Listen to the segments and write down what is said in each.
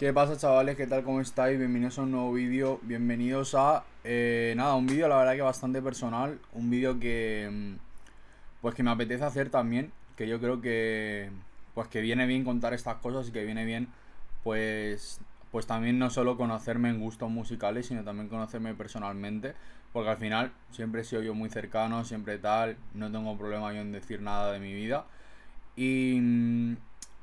¿Qué pasa chavales? ¿Qué tal? ¿Cómo estáis? Bienvenidos a un nuevo vídeo, bienvenidos a... Eh, nada, un vídeo la verdad que bastante personal, un vídeo que... Mm, pues que me apetece hacer también, que yo creo que... Pues que viene bien contar estas cosas y que viene bien pues... Pues también no solo conocerme en gustos musicales, sino también conocerme personalmente, porque al final siempre he sido yo muy cercano, siempre tal, no tengo problema yo en decir nada de mi vida. Y mm,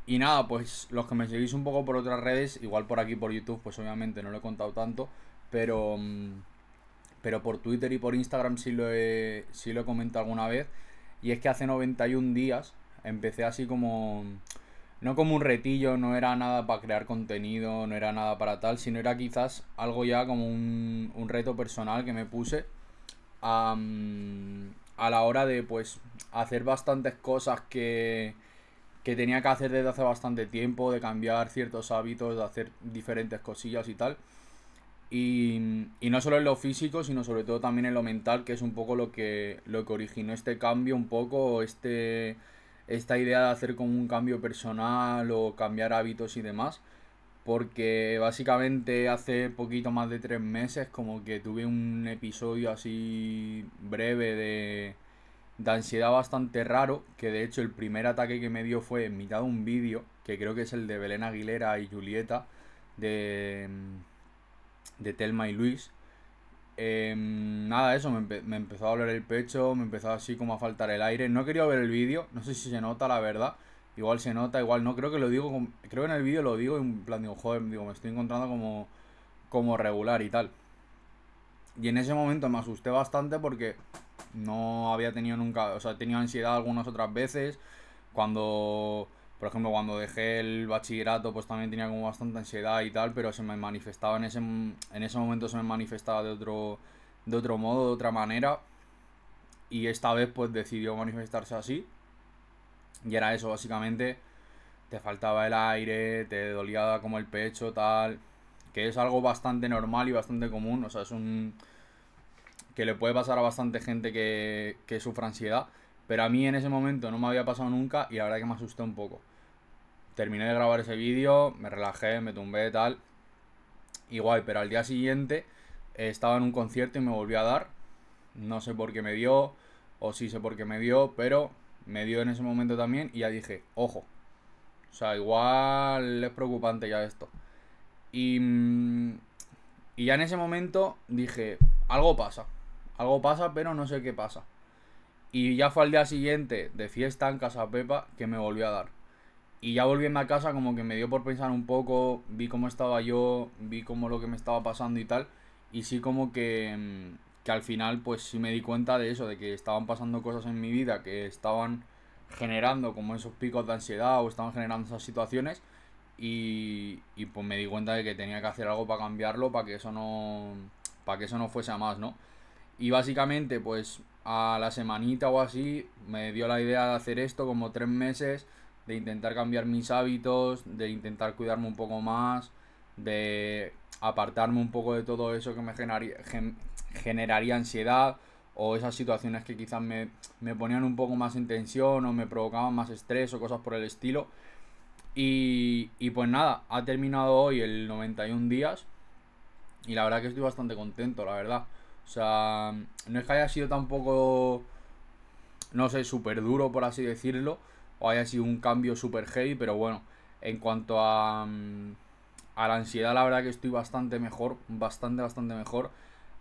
y nada, pues los que me seguís un poco por otras redes, igual por aquí por YouTube, pues obviamente no lo he contado tanto, pero, mm, pero por Twitter y por Instagram sí lo, he, lo comentado alguna vez. Y es que hace 91 días empecé así como... No como un retillo, no era nada para crear contenido, no era nada para tal, sino era quizás algo ya como un, reto personal que me puse a, a la hora de pues hacer bastantes cosas que que tenía que hacer desde hace bastante tiempo, de cambiar ciertos hábitos, de hacer diferentes cosillas y tal. Y, no solo en lo físico, sino sobre todo también en lo mental, que es un poco lo que, lo que originó este cambio, un poco este, esta idea de hacer como un cambio personal o cambiar hábitos y demás. Porque básicamente hace poquito más de tres meses como que tuve un episodio así breve de, de ansiedad bastante raro, que de hecho el primer ataque que me dio fue en mitad de un vídeo, que creo que es el de Belén Aguilera y Julieta, de, mm, de Telma y Luis. Em, nada, eso, me, empezó a doler el pecho, me empezó así como a faltar el aire. No quería ver el vídeo, no sé si se nota la verdad. Igual se nota, igual no, creo que lo digo, creo que en el vídeo lo digo en plan, digo, joder, digo, me estoy encontrando como, como regular y tal. Y en ese momento me asusté bastante porque no había tenido nunca, o sea, he tenido ansiedad algunas otras veces. Cuando, por ejemplo, cuando dejé el bachillerato, pues también tenía como bastante ansiedad y tal, pero se me manifestaba en ese, en ese momento, se me manifestaba de otro, de otro modo, de otra manera. Y esta vez, pues decidió manifestarse así. Y era eso, básicamente. Te faltaba el aire, te dolía como el pecho, tal que es algo bastante normal y bastante común, o sea, es un... que le puede pasar a bastante gente que, que sufra ansiedad, pero a mí en ese momento no me había pasado nunca y la verdad que me asusté un poco. Terminé de grabar ese vídeo, me relajé, me tumbé, tal, Igual, pero al día siguiente eh, estaba en un concierto y me volví a dar, no sé por qué me dio, o si sé por qué me dio, pero me dio en ese momento también y ya dije, ojo, o sea, igual es preocupante ya esto. Y, ya en ese momento dije, algo pasa, algo pasa, pero no sé qué pasa. Y ya fue al día siguiente de fiesta en Casa Pepa que me volvió a dar. Y ya volviendo a casa como que me dio por pensar un poco, vi cómo estaba yo, vi cómo lo que me estaba pasando y tal. Y sí como que, que al final pues sí me di cuenta de eso, de que estaban pasando cosas en mi vida que estaban generando como esos picos de ansiedad o estaban generando esas situaciones y, pues me di cuenta de que tenía que hacer algo para cambiarlo, para que eso no, para que eso no fuese a más, ¿no? Y básicamente, pues a la semanita o así, me dio la idea de hacer esto como tres meses, de intentar cambiar mis hábitos, de intentar cuidarme un poco más, de apartarme un poco de todo eso que me generaría, ansiedad o esas situaciones que quizás me, me ponían un poco más en tensión o me provocaban más estrés o cosas por el estilo. Y, pues nada, ha terminado hoy el 91 días. Y la verdad que estoy bastante contento, la verdad. O sea, no es que haya sido tampoco, no sé, súper duro, por así decirlo. O haya sido un cambio súper heavy, pero bueno, en cuanto a, mm, a la ansiedad, la verdad que estoy bastante mejor, bastante, bastante mejor.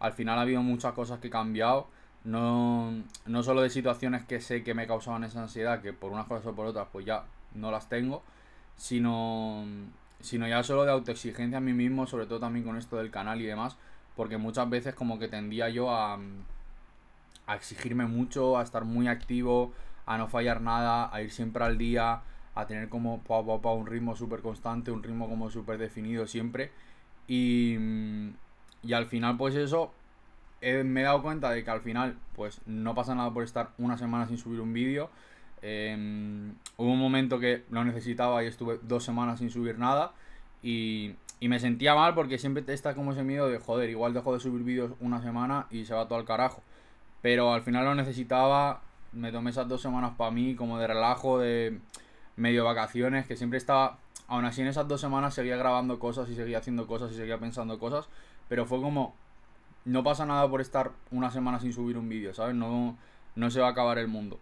Al final ha habido muchas cosas que he cambiado. No, no solo de situaciones que sé que me causaban esa ansiedad, que por unas cosas o por otras, pues ya no las tengo sino, mm, sino ya solo de autoexigencia a mí mismo, sobre todo también con esto del canal y demás, porque muchas veces como que tendía yo a, mm, exigirme mucho, a estar muy activo, a no fallar nada, a ir siempre al día, a tener como pa, pa, un ritmo súper constante, un ritmo como súper definido siempre. Y, mm, y al final pues eso, eh, me he dado cuenta de que al final pues no pasa nada por estar una semana sin subir un vídeo. Em, hubo un momento que lo necesitaba y estuve dos semanas sin subir nada y, me sentía mal porque siempre está como ese miedo de joder, igual dejo de subir vídeos una semana y se va todo al carajo. Pero al final lo necesitaba, me tomé esas dos semanas para mí como de relajo, de medio vacaciones, que siempre estaba... Aún así en esas dos semanas seguía grabando cosas y seguía haciendo cosas y seguía pensando cosas, pero fue como... No pasa nada por estar una semana sin subir un vídeo, ¿sabes? No, no se va a acabar el mundo.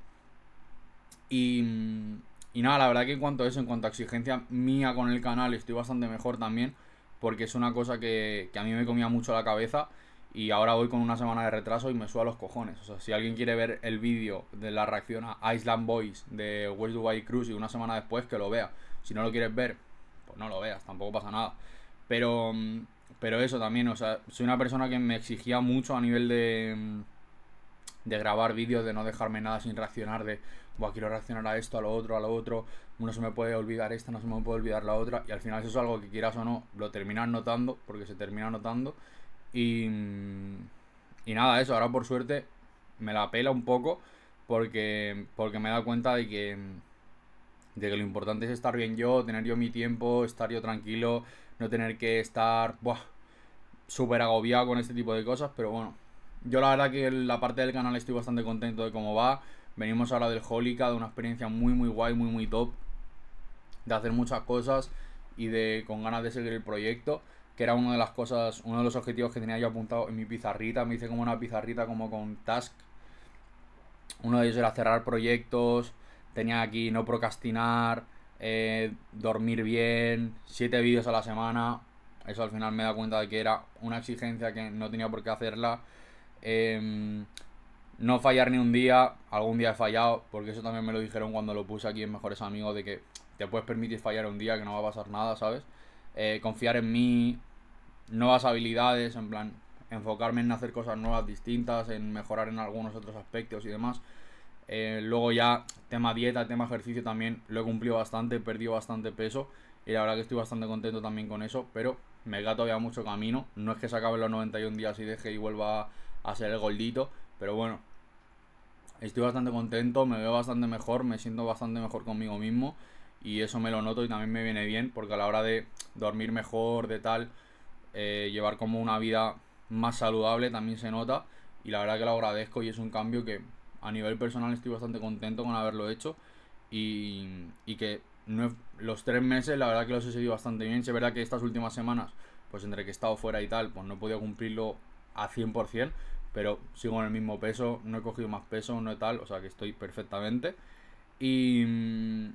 Y, nada, la verdad que en cuanto a eso, en cuanto a exigencia mía con el canal, estoy bastante mejor también, porque es una cosa que, a mí me comía mucho la cabeza y ahora voy con una semana de retraso y me suda los cojones. O sea, si alguien quiere ver el vídeo de la reacción a Island Boys de West Dubai Cruise y una semana después, que lo vea. Si no lo quieres ver, pues no lo veas, tampoco pasa nada. Pero, pero eso también, o sea, soy una persona que me exigía mucho a nivel de de grabar vídeos, de no dejarme nada sin reaccionar, de, Buah, quiero reaccionar a esto, a lo otro, a lo otro, no se me puede olvidar esta, no se me puede olvidar la otra, y al final eso es algo que quieras o no, lo terminas notando, porque se termina notando, y, y nada, eso, ahora por suerte me la pela un poco, porque, porque me he dado cuenta de que, de que lo importante es estar bien yo, tener yo mi tiempo, estar yo tranquilo, no tener que estar, Buah, súper agobiado con este tipo de cosas, pero bueno, yo la verdad que la parte del canal estoy bastante contento de cómo va. Venimos ahora del jolica de una experiencia muy muy guay, muy muy top. De hacer muchas cosas y de con ganas de seguir el proyecto. Que era una de las cosas, uno de los objetivos que tenía yo apuntado en mi pizarrita. Me hice como una pizarrita como con task. Uno de ellos era cerrar proyectos. Tenía aquí no procrastinar. Eh, dormir bien, siete vídeos a la semana. Eso al final me da cuenta de que era una exigencia que no tenía por qué hacerla. Em, no fallar ni un día, algún día he fallado, porque eso también me lo dijeron cuando lo puse aquí en Mejores Amigos, de que te puedes permitir fallar un día, que no va a pasar nada, ¿sabes? Eh, confiar en mí, nuevas habilidades, en plan, enfocarme en hacer cosas nuevas, distintas, en mejorar en algunos otros aspectos y demás. Eh, luego ya, tema dieta, tema ejercicio también, lo he cumplido bastante, he perdido bastante peso y la verdad que estoy bastante contento también con eso, pero me gato todavía mucho camino. No es que se acabe los 91 días y deje y vuelva hacer el gordito. Pero bueno, estoy bastante contento, me veo bastante mejor, me siento bastante mejor conmigo mismo. Y eso me lo noto y también me viene bien, porque a la hora de dormir mejor, de tal, eh, llevar como una vida más saludable también se nota. Y la verdad que lo agradezco y es un cambio que a nivel personal estoy bastante contento con haberlo hecho. Y, y que no los tres meses la verdad que los he seguido bastante bien. Es verdad que estas últimas semanas, pues entre que he estado fuera y tal, pues no he podido cumplirlo a 100% pero sigo en el mismo peso, no he cogido más peso, no he tal, o sea que estoy perfectamente. Y, mm,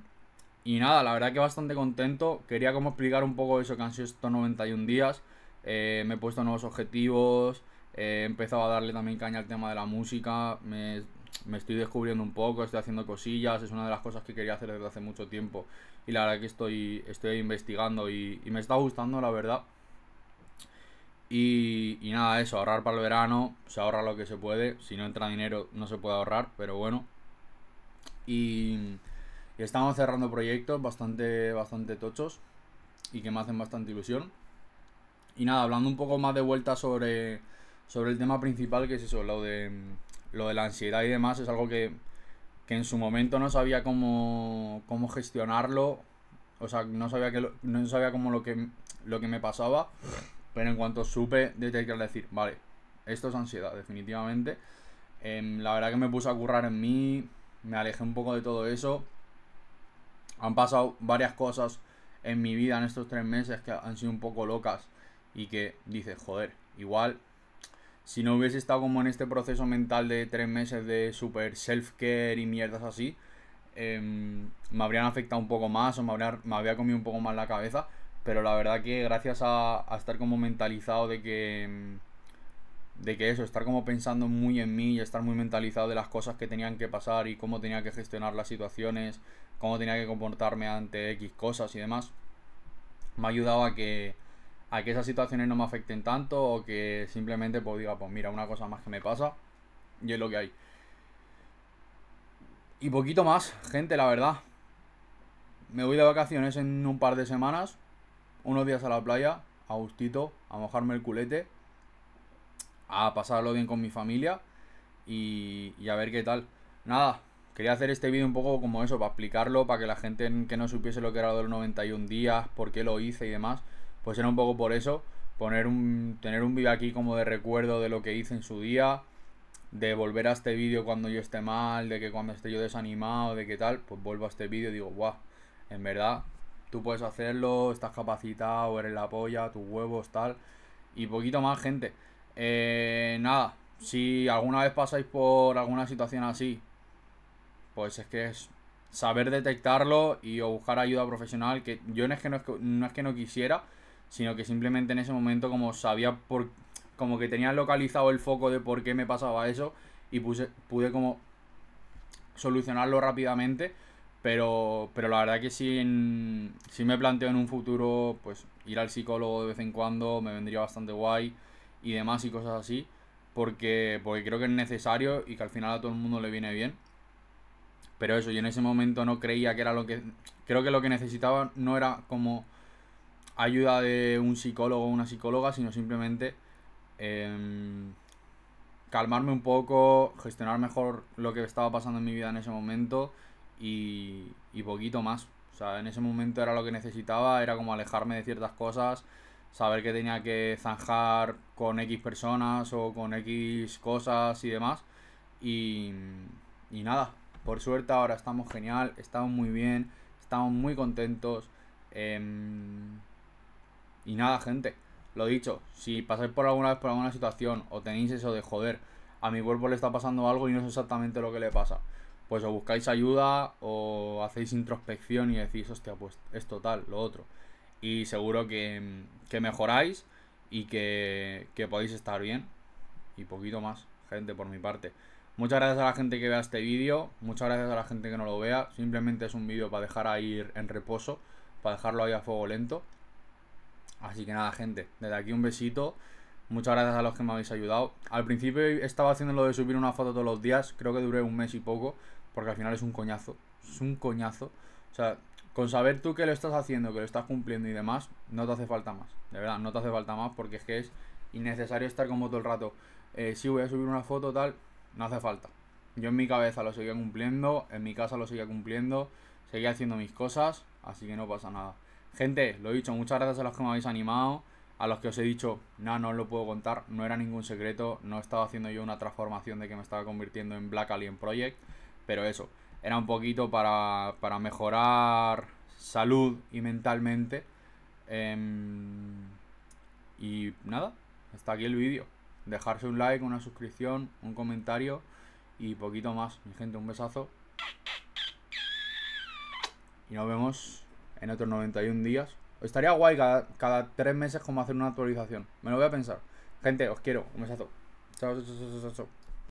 y nada, la verdad que bastante contento. Quería como explicar un poco eso que han sido estos 91 días. Eh, me he puesto nuevos objetivos, eh, he empezado a darle también caña al tema de la música, me, estoy descubriendo un poco, estoy haciendo cosillas, es una de las cosas que quería hacer desde hace mucho tiempo y la verdad que estoy, estoy investigando y me está gustando la verdad. Y, nada, eso, ahorrar para el verano, se ahorra lo que se puede. Si no entra dinero, no se puede ahorrar, pero bueno. Y, estamos cerrando proyectos bastante, bastante tochos y que me hacen bastante ilusión. Y nada, hablando un poco más de vuelta sobre, sobre el tema principal, que es eso, lo de, lo de la ansiedad y demás, es algo que, en su momento no sabía cómo, cómo gestionarlo, o sea, no sabía, que no sabía cómo lo que, lo que me pasaba. Pero en cuanto supe de que decir, vale, esto es ansiedad, definitivamente. Em, la verdad que me puse a currar en mí, me alejé un poco de todo eso. Han pasado varias cosas en mi vida en estos tres meses que han sido un poco locas y que dices, joder, igual si no hubiese estado como en este proceso mental de tres meses de super self-care y mierdas así, em, me habrían afectado un poco más o me, habría, me habría comido un poco más la cabeza. Pero la verdad que gracias a, estar como mentalizado de que mm, de que eso, estar como pensando muy en mí y estar muy mentalizado de las cosas que tenían que pasar y cómo tenía que gestionar las situaciones, cómo tenía que comportarme ante X cosas y demás, me ha ayudado a que, a que esas situaciones no me afecten tanto o que simplemente pues diga, pues mira, una cosa más que me pasa y es lo que hay. Y poquito más, gente, la verdad. Me voy de vacaciones en un par de semanas unos días a la playa, a gustito, a mojarme el culete, a pasarlo bien con mi familia y, a ver qué tal. Nada, quería hacer este vídeo un poco como eso, para explicarlo, para que la gente que no supiese lo que era los 91 días, por qué lo hice y demás, pues era un poco por eso, poner un, tener un vídeo aquí como de recuerdo de lo que hice en su día, de volver a este vídeo cuando yo esté mal, de que cuando esté yo desanimado, de qué tal, pues vuelvo a este vídeo y digo, guau, en verdad tú puedes hacerlo, estás capacitado, eres la polla, tus huevos, tal. Y poquito más, gente. Eh, nada, si alguna vez pasáis por alguna situación así, pues es que es saber detectarlo y buscar ayuda profesional, que yo no es que no, es que, no, quisiera, sino que simplemente en ese momento como sabía por como que tenía localizado el foco de por qué me pasaba eso y pude como solucionarlo rápidamente pero, pero la verdad que sí, me planteo en un futuro pues ir al psicólogo de vez en cuando, me vendría bastante guay y demás y cosas así, porque, porque creo que es necesario y que al final a todo el mundo le viene bien. Pero eso, yo en ese momento no creía que era lo que... Creo que lo que necesitaba no era como ayuda de un psicólogo o una psicóloga, sino simplemente em, calmarme un poco, gestionar mejor lo que estaba pasando en mi vida en ese momento y, poquito más. O sea, en ese momento era lo que necesitaba, era como alejarme de ciertas cosas, saber que tenía que zanjar con X personas o con X cosas y demás. Y, nada, por suerte ahora estamos genial, estamos muy bien, estamos muy contentos. Em, y nada, gente, lo dicho, si pasáis por alguna vez por alguna situación o tenéis eso de joder, a mi cuerpo le está pasando algo y no sé exactamente lo que le pasa pues o buscáis ayuda o hacéis introspección y decís, hostia, pues esto tal, lo otro. Y seguro que, mejoráis y que, que podéis estar bien. Y poquito más, gente, por mi parte. Muchas gracias a la gente que vea este vídeo, muchas gracias a la gente que no lo vea. Simplemente es un vídeo para dejar ahí en reposo, para dejarlo ahí a fuego lento. Así que nada, gente, desde aquí un besito. Muchas gracias a los que me habéis ayudado. Al principio estaba haciendo lo de subir una foto todos los días, creo que duré un mes y poco, porque al final es un coñazo. Es un coñazo. O sea, con saber tú que lo estás haciendo, que lo estás cumpliendo y demás, no te hace falta más. De verdad, no te hace falta más porque es que es innecesario estar como todo el rato. Eh, si voy a subir una foto, tal, no hace falta. Yo en mi cabeza lo seguía cumpliendo, en mi casa lo seguía cumpliendo, seguía haciendo mis cosas, así que no pasa nada. Gente, lo he dicho, muchas gracias a los que me habéis animado, a los que os he dicho, no, no os lo puedo contar, no era ningún secreto, no estaba haciendo yo una transformación de que me estaba convirtiendo en Black Alien Project. Pero eso, era un poquito para, mejorar salud y mentalmente. Em, y nada, hasta aquí el vídeo. Dejarse un like, una suscripción, un comentario y poquito más. Mi gente, un besazo. Y nos vemos en otros 91 días. Estaría guay cada, tres meses como hacer una actualización. Me lo voy a pensar. Gente, os quiero. Un besazo. chao, chao. chao, chao.